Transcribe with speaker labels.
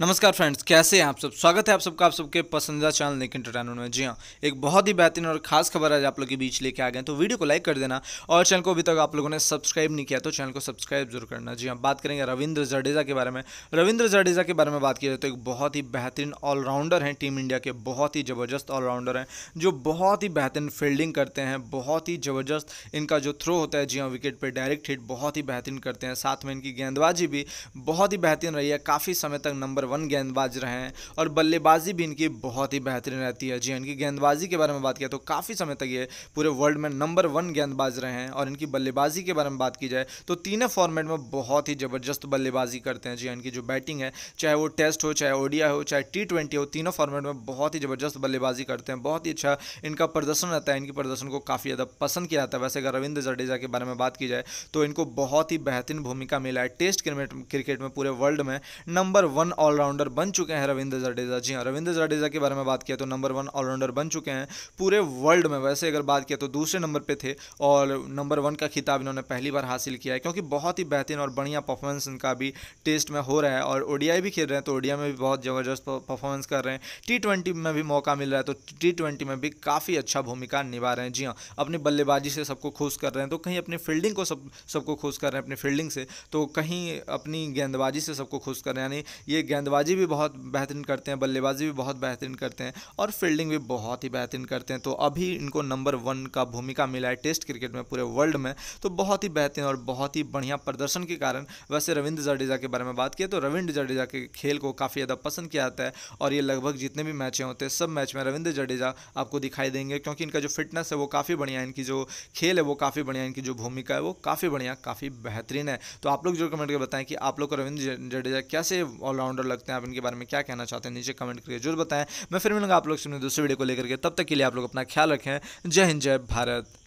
Speaker 1: नमस्कार फ्रेंड्स कैसे हैं आप सब स्वागत है आप सबका आप सबके पसंदीदा चैनल लेकिन इंटरटेनमेंट में जी हाँ एक बहुत ही बेहतरीन और खास खबर आज आप लोग के बीच लेके आ गए तो वीडियो को लाइक कर देना और चैनल को अभी तक आप लोगों ने सब्सक्राइब नहीं किया तो चैनल को सब्सक्राइब जरूर करना जी हाँ बात करेंगे रविंद्र जडेजा के बारे में रविंद्र जडेजा के बारे में बात की जाए तो एक बहुत ही बेहतरीन ऑलराउंडर हैं टीम इंडिया के बहुत ही ज़बरदस्त ऑलराउंडर हैं जो बहुत ही बेहतरीन फील्डिंग करते हैं बहुत ही ज़बरदस्त इनका जो थ्रो होता है जी हाँ विकेट पर डायरेक्ट हिट बहुत ही बेहतरीन करते हैं साथ में इनकी गेंदबाजी भी बहुत ही बेहतरीन रही है काफ़ी समय तक नंबर नंबर वन गेंदबाज रहे हैं और बल्लेबाजी भी इनकी बहुत ही बेहतरीन रहती है जी हाँ, इनकी गेंदबाजी के बारे में बात किया तो काफ़ी समय तक ये पूरे वर्ल्ड में नंबर वन गेंदबाज रहे हैं और इनकी बल्लेबाजी के बारे में बात की जाए तो तीनों फॉर्मेट में बहुत ही ज़बरदस्त बल्लेबाजी करते हैं जी हाँ, इनकी जो बैटिंग है चाहे वो टेस्ट हो चाहे ओडिया हो चाहे टी ट्वेंटी हो तीनों फॉर्मेट में बहुत ही ज़बरदस्त बल्लेबाजी करते हैं बहुत ही अच्छा इनका प्रदर्शन रहता है इनके प्रदर्शन को काफ़ी ज़्यादा पसंद किया जाता है वैसे अगर रविंद्र जडेजा के बारे में बात की जाए तो इनको बहुत ही बेहतरीन भूमिका मिला है टेस्ट क्रिकेट में पूरे वर्ल्ड में नंबर वन ऑल ऑलराउंडर बन चुके हैं रविंद्र जडेजा जी हाँ रविंद्र जडेजा के बारे में बात किया तो नंबर वन ऑलराउंडर बन चुके हैं पूरे वर्ल्ड में वैसे अगर बात किया तो दूसरे नंबर पर थे और नंबर वन का खिताब इन्होंने पहली बार हासिल किया है क्योंकि बहुत ही बेहतरीन और बढ़िया परफॉर्मेंस इनका भी टेस्ट में हो रहा है और ओडीआई भी खेल रहे हैं तो ओडिया में भी बहुत ज़बरदस्त परफॉर्मेंस कर रहे हैं टी में भी मौका मिल रहा है तो टी में भी काफ़ी अच्छा भूमिका निभा रहे हैं जी हाँ अपनी बल्लेबाजी से सबको खुश कर रहे हैं तो कहीं अपनी फील्डिंग को सब सबको खुश कर रहे हैं अपनी फील्डिंग से तो कहीं अपनी गेंदबाजी से सबको खुश कर रहे हैं यानी ये गेंद गेंदबाजी भी बहुत बेहतरीन करते हैं बल्लेबाजी भी बहुत बेहतरीन करते हैं और फील्डिंग भी बहुत ही बेहतरीन करते हैं तो अभी इनको नंबर वन का भूमिका मिला है टेस्ट क्रिकेट में पूरे वर्ल्ड में तो बहुत ही बेहतरीन और बहुत ही बढ़िया प्रदर्शन के कारण वैसे रविंद्र जडेजा के बारे में बात की तो रविंद्र जडेजा के खेल को काफ़ी ज़्यादा पसंद किया जाता है और ये लगभग जितने भी मैचें होते हैं सब मैच में रविंद्र जडेजा आपको दिखाई देंगे क्योंकि इनका जो फिटनेस है वो काफ़ी बढ़िया है इनकी जो खेल है वो काफ़ी बढ़िया इनकी जो भूमिका है वो काफ़ी बढ़िया काफ़ी बेहतरीन है तो आप लोग जो कमेंट कर बताएं कि आप लोग को रविंद्र जडेजा कैसे ऑलराउंडर लगते हैं आप इनके बारे में क्या कहना चाहते हैं नीचे कमेंट करके जरूर बताएं मैं फिर मिलूंगा आप लोग से दूसरे वीडियो को लेकर के तब तक के लिए आप लोग अपना ख्याल रखें जय हिंद जय भारत